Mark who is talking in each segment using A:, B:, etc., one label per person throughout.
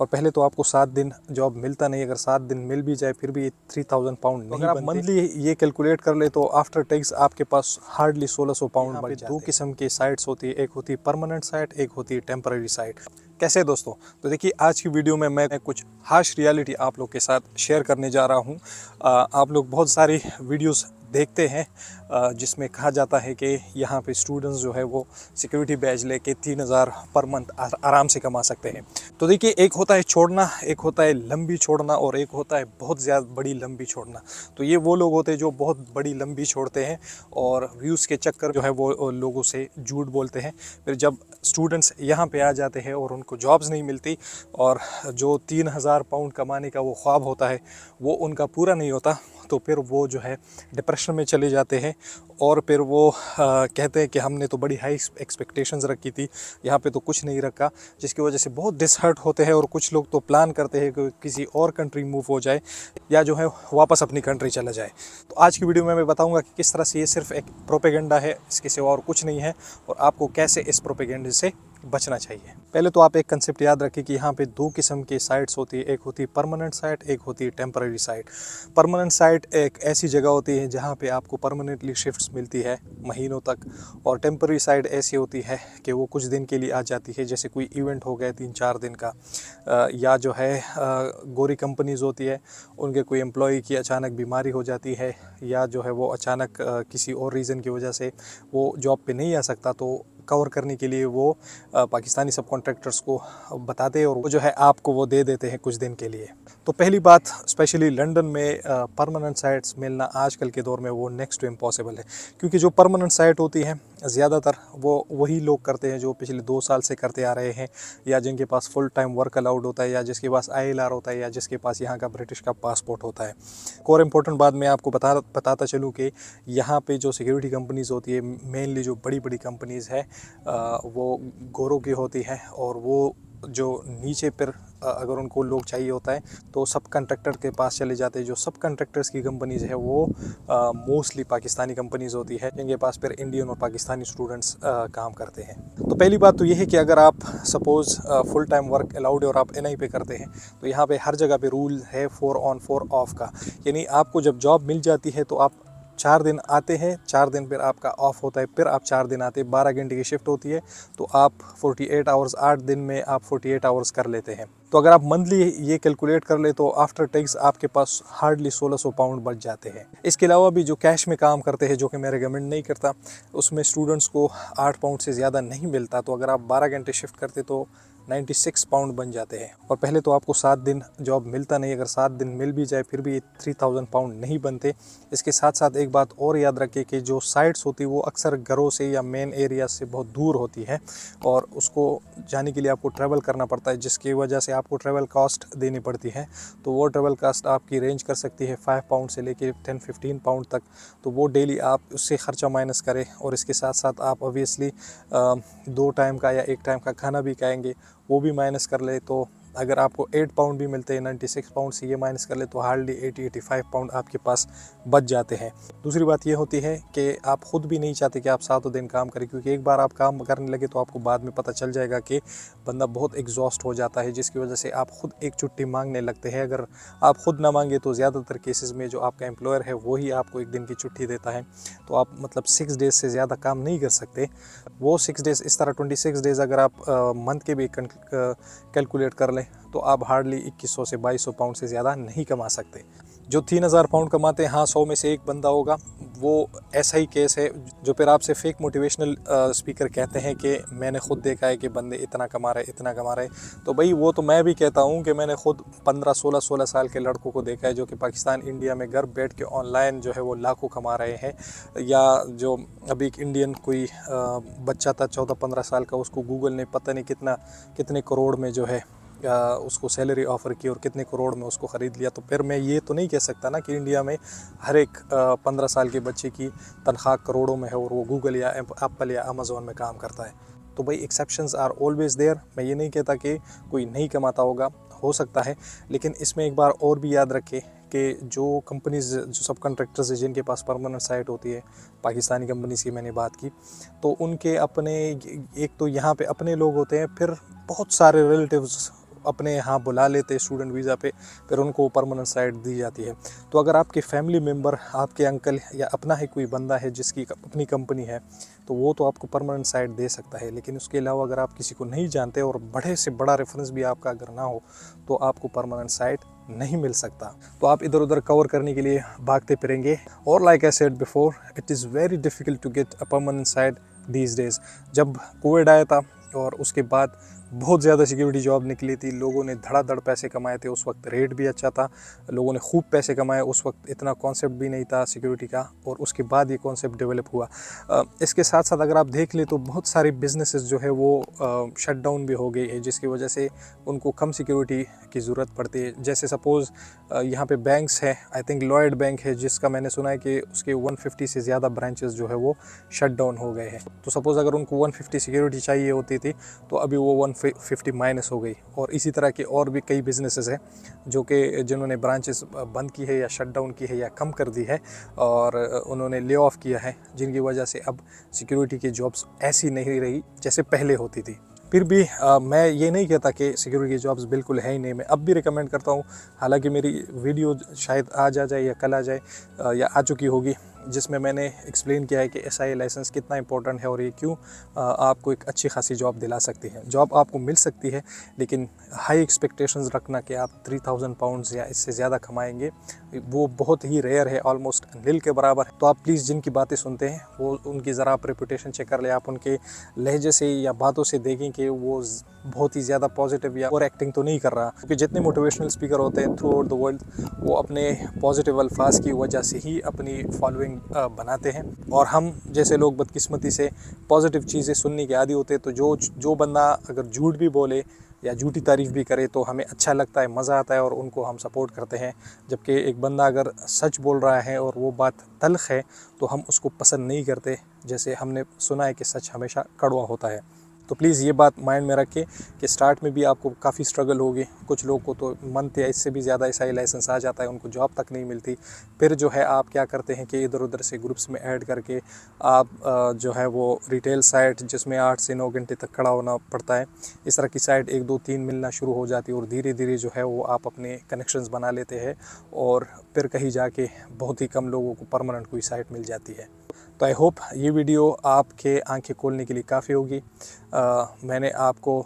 A: और पहले तो आपको सात दिन जॉब मिलता नहीं अगर सात दिन मिल भी जाए फिर भी थ्री थाउजेंड पाउंड अगर आप मंथली ये कैलकुलेट कर ले तो आफ्टर टैक्स आपके पास हार्डली सोलह सौ पाउंड बढ़ दो किस्म की साइट्स होती है एक होती है परमानेंट साइट एक होती है टेम्पररी साइट कैसे दोस्तों तो देखिए आज की वीडियो में मैं कुछ हार्श रियलिटी आप लोग के साथ शेयर करने जा रहा हूँ आप लोग बहुत सारी वीडियोस देखते हैं जिसमें कहा जाता है कि यहाँ पे स्टूडेंट्स जो है वो सिक्योरिटी बैज लेके तीन हज़ार पर मंथ आराम से कमा सकते हैं तो देखिए एक होता है छोड़ना एक होता है लंबी छोड़ना और एक होता है बहुत ज़्यादा बड़ी लंबी छोड़ना तो ये वो लोग होते हैं जो बहुत बड़ी लंबी छोड़ते हैं और व्यूज़ के चक्कर जो है वो लोगों से झूठ बोलते हैं फिर जब स्टूडेंट्स यहाँ पर आ जाते हैं और उनको जॉब्स नहीं मिलती और जो तीन हज़ार पाउंड कमाने का वो ख्वाब होता है वो उनका पूरा नहीं होता तो फिर वो जो है डिप्रेशन में चले जाते हैं और फिर वो आ, कहते हैं कि हमने तो बड़ी हाई एक्सपेक्टेशंस रखी थी यहाँ पे तो कुछ नहीं रखा जिसकी वजह से बहुत डिसहर्ट होते हैं और कुछ लोग तो प्लान करते हैं कि किसी और कंट्री मूव हो जाए या जो है वापस अपनी कंट्री चला जाए तो आज की वीडियो में मैं बताऊँगा कि किस तरह से ये सिर्फ एक प्रोपेगेंडा है इसके सिवा और कुछ नहीं है और आपको कैसे इस प्रोपेगेंडे से बचना चाहिए पहले तो आप एक कंसेप्ट याद रखें कि यहाँ पे दो किस्म के साइट्स होती है एक होती है परमानेंट साइट एक होती है टेम्पररी साइट परमानेंट साइट एक ऐसी जगह होती है जहाँ पे आपको परमानेंटली शिफ्ट्स मिलती है महीनों तक और टेम्पररी साइट ऐसी होती है कि वो कुछ दिन के लिए आ जाती है जैसे कोई इवेंट हो गया तीन चार दिन का या जो है गोरी कंपनीज़ होती है उनके कोई एम्प्लॉय की अचानक बीमारी हो जाती है या जो है वो अचानक किसी और रीज़न की वजह से वो जॉब पर नहीं आ सकता तो कवर करने के लिए वो पाकिस्तानी सब कॉन्ट्रैक्टर्स को बताते हैं और वो जो है आपको वो दे देते हैं कुछ दिन के लिए तो पहली बात स्पेशली लंदन में परमानेंट साइट्स मिलना आजकल के दौर में वो नेक्स्ट टू इम्पॉसिबल है क्योंकि जो परमानेंट साइट होती है ज़्यादातर वो वही लोग करते हैं जो पिछले दो साल से करते आ रहे हैं या जिनके पास फुल टाइम वर्क अलाउड होता है या जिसके पास आई होता है या जिसके पास यहाँ का ब्रिटिश का पासपोर्ट होता है और इम्पोर्टेंट बात मैं आपको बता बताता चलूँ कि यहाँ पर जो सिक्योरिटी कंपनीज़ होती है मेनली जो बड़ी बड़ी कंपनीज़ है वो गोरों की होती है और वो जो नीचे पर अगर उनको लोग चाहिए होता है तो सब कंट्रैक्टर के पास चले जाते हैं जो सब कंट्रैक्टर्स की कंपनीज़ है वो मोस्टली पाकिस्तानी कंपनीज़ होती है जिनके पास फिर इंडियन और पाकिस्तानी स्टूडेंट्स काम करते हैं तो पहली बात तो ये है कि अगर आप suppose full time work allowed और आप एन पे करते हैं तो यहाँ पर हर जगह पर रूल है फ़ोर ऑन फोर ऑफ़ का यानी आपको जब जॉब मिल जाती है तो आप चार दिन आते हैं चार दिन फिर आपका ऑफ होता है फिर आप चार दिन आते हैं बारह घंटे की शिफ्ट होती है तो आप 48 आवर्स आठ दिन में आप 48 आवर्स कर लेते हैं तो अगर आप मंथली ये कैलकुलेट कर ले तो आफ्टर टैक्स आपके पास हार्डली 1600 पाउंड बच जाते हैं इसके अलावा भी जो कैश में काम करते हैं जो कि मैं रिकमेंड नहीं करता उसमें स्टूडेंट्स को आठ पाउंड से ज़्यादा नहीं मिलता तो अगर आप बारह घंटे शिफ्ट करते तो 96 पाउंड बन जाते हैं और पहले तो आपको सात दिन जॉब मिलता नहीं अगर सात दिन मिल भी जाए फिर भी थ्री थाउजेंड पाउंड नहीं बनते इसके साथ साथ एक बात और याद रखें कि जो साइट्स होती है वो अक्सर घरों से या मेन एरिया से बहुत दूर होती है और उसको जाने के लिए आपको ट्रैवल करना पड़ता है जिसकी वजह से आपको ट्रैवल कास्ट देनी पड़ती है तो वो ट्रैवल कास्ट आपकी रेंज कर सकती है फाइव पाउंड से लेकर टेन फिफ्टीन पाउंड तक तो वो डेली आप उससे ख़र्चा माइनस करें और इसके साथ साथ आप ओबियसली दो टाइम का या एक टाइम का खाना भी खाएँगे वो भी माइनस कर ले तो अगर आपको 8 पाउंड भी मिलते हैं 96 पाउंड से ये माइनस कर ले तो हार्डली 80 85 पाउंड आपके पास बच जाते हैं दूसरी बात ये होती है कि आप ख़ुद भी नहीं चाहते कि आप सातों दिन काम करें क्योंकि एक बार आप काम करने लगे तो आपको बाद में पता चल जाएगा कि बंदा बहुत एग्जॉस्ट हो जाता है जिसकी वजह से आप ख़ुद एक छुट्टी मांगने लगते हैं अगर आप ख़ुद ना मांगे तो ज़्यादातर केसेस में जो आपका एम्प्लॉयर है वही आपको एक दिन की छुट्टी देता है तो आप मतलब सिक्स डेज़ से ज़्यादा काम नहीं कर सकते वो सिक्स डेज़ इस तरह ट्वेंटी डेज़ अगर आप मंथ के भी कैलकुलेट कर लें है तो आप हार्डली 2100 से 2200 पाउंड से ज़्यादा नहीं कमा सकते जो तीन हज़ार पाउंड कमाते हैं हाँ सौ में से एक बंदा होगा वो ऐसा ही केस है जो फिर आपसे फेक मोटिवेशनल स्पीकर कहते हैं कि मैंने खुद देखा है कि बंदे इतना कमा रहे इतना कमा रहे तो भाई वो तो मैं भी कहता हूँ कि मैंने खुद पंद्रह सोलह सोलह साल के लड़कों को देखा है जो कि पाकिस्तान इंडिया में घर बैठ के ऑनलाइन जो है वो लाखों कमा रहे हैं या जो अभी एक इंडियन कोई बच्चा था चौदह पंद्रह साल का उसको गूगल ने पता नहीं कितना कितने करोड़ में जो है उसको सैलरी ऑफ़र की और कितने करोड़ में उसको ख़रीद लिया तो फिर मैं ये तो नहीं कह सकता ना कि इंडिया में हर एक पंद्रह साल के बच्चे की तनख्वाह करोड़ों में है और वो गूगल या एप्पल या अमेज़ोन में काम करता है तो भाई एक्सेप्शन आर ऑलवेज़ देयर मैं ये नहीं कहता कि कोई नहीं कमाता होगा हो सकता है लेकिन इसमें एक बार और भी याद रखें कि जो कंपनीज जो सब कॉन्ट्रैक्टर्स हैं जिनके पास परमानेंट साइट होती है पाकिस्तानी कंपनीज़ की मैंने बात की तो उनके अपने एक तो यहाँ पे अपने लोग होते हैं फिर बहुत सारे रिलेटिव्स अपने यहाँ बुला लेते स्टूडेंट वीज़ा पे फिर उनको परमानेंट साइट दी जाती है तो अगर आपके फैमिली मेम्बर आपके अंकल या अपना ही कोई बंदा है जिसकी अपनी कंपनी है तो वो तो आपको परमानेंट साइट दे सकता है लेकिन उसके अलावा अगर आप किसी को नहीं जानते और बड़े से बड़ा रेफरेंस भी आपका अगर ना हो तो आपको परमानेंट साइट नहीं मिल सकता तो आप इधर उधर कवर करने के लिए भागते फिरेंगे और like I said before it is very difficult to get a permanent site these days जब कोविड आया था और उसके बाद बहुत ज़्यादा सिक्योरिटी जॉब निकली थी लोगों ने धड़ाधड़ पैसे कमाए थे उस वक्त रेट भी अच्छा था लोगों ने खूब पैसे कमाए उस वक्त इतना कॉन्सेप्ट भी नहीं था सिक्योरिटी का और उसके बाद ये कॉन्सेप्ट डेवलप हुआ इसके साथ साथ अगर आप देख लें तो बहुत सारे बिजनेसेस जो है वो शट डाउन भी हो गई है जिसकी वजह से उनको कम सिक्योरिटी की ज़रूरत पड़ती है जैसे सपोज़ यहाँ पे बैंक्स हैं आई थिंक लॉयड बैंक है जिसका मैंने सुना है कि उसके 150 से ज़्यादा ब्रांचेस जो है वो शट डाउन हो गए हैं तो सपोज़ अगर उनको 150 सिक्योरिटी चाहिए होती थी तो अभी वो 150 फिफ्टी माइनस हो गई और इसी तरह के और भी कई बिजनेसेस हैं जो कि जिन्होंने ब्रांचेस बंद की है या शट डाउन की है या कम कर दी है और उन्होंने ले ऑफ़ किया है जिनकी वजह से अब सिक्योरिटी की जॉब्स ऐसी नहीं रही जैसे पहले होती थी फिर भी आ, मैं ये नहीं कहता कि सिक्योरिटी जॉब्स बिल्कुल है ही नहीं मैं अब भी रिकमेंड करता हूँ हालांकि मेरी वीडियो शायद आज आ जाए या कल आ जाए या आ चुकी होगी जिसमें मैंने एक्सप्लेन किया है कि एस लाइसेंस कितना इंपॉर्टेंट है और ये क्यों आपको एक अच्छी खासी जॉब दिला सकती है जॉब आपको मिल सकती है लेकिन हाई एक्सपेक्टेशंस रखना कि आप 3000 पाउंड्स या इससे ज़्यादा कमाएंगे वो बहुत ही रेयर है ऑलमोस्ट नील के बराबर है तो आप प्लीज़ जिनकी बातें सुनते हैं वो उनकी ज़रा आप रेपूटेशन चेक कर लें आप उनके लहजे से या बातों से देखें कि कि वो बहुत ही ज़्यादा पॉजिटिव या और एक्टिंग तो नहीं कर रहा क्योंकि जितने मोटिवेशनल स्पीकर होते हैं थ्रू आउट द वर्ल्ड वो अपने पॉजिटिव अल्फाज की वजह से ही अपनी फॉलोइंग बनाते हैं और हम जैसे लोग बदकिस्मती से पॉजिटिव चीज़ें सुनने के आदि होते हैं तो जो जो बंदा अगर झूठ भी बोले या झूठी तारीफ़ भी करे तो हमें अच्छा लगता है मज़ा आता है और उनको हम सपोर्ट करते हैं जबकि एक बंदा अगर सच बोल रहा है और वो बात तलख है तो हम उसको पसंद नहीं करते जैसे हमने सुना है कि सच हमेशा कड़वा होता है तो प्लीज़ ये बात माइंड में रखें कि स्टार्ट में भी आपको काफ़ी स्ट्रगल होगी कुछ लोग को तो मंथ या इससे भी ज़्यादा ऐसा ही लाइसेंस आ जाता है उनको जॉब तक नहीं मिलती फिर जो है आप क्या करते हैं कि इधर उधर से ग्रुप्स में ऐड करके आप जो है वो रिटेल साइट जिसमें आठ से नौ घंटे तक खड़ा होना पड़ता है इस तरह की साइट एक दो तीन मिलना शुरू हो जाती है और धीरे धीरे जो है वो आप अपने कनेक्शन बना लेते हैं और फिर कहीं जाके बहुत ही कम लोगों को परमानेंट कोई साइट मिल जाती है तो आई होप ये वीडियो आपके आंखें खोलने के लिए काफ़ी होगी आ, मैंने आपको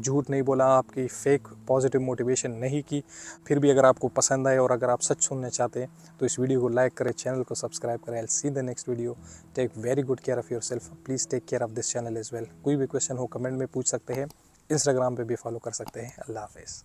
A: झूठ नहीं बोला आपकी फेक पॉजिटिव मोटिवेशन नहीं की फिर भी अगर आपको पसंद आए और अगर आप सच सुनना चाहते हैं तो इस वीडियो को लाइक करें चैनल को सब्सक्राइब करें L see the next video take very good care of yourself please take care of this channel is well कोई भी क्वेश्चन हो कमेंट में पूछ सकते हैं इंस्टाग्राम पर भी फॉलो कर सकते हैं अल्लाह हाफिज़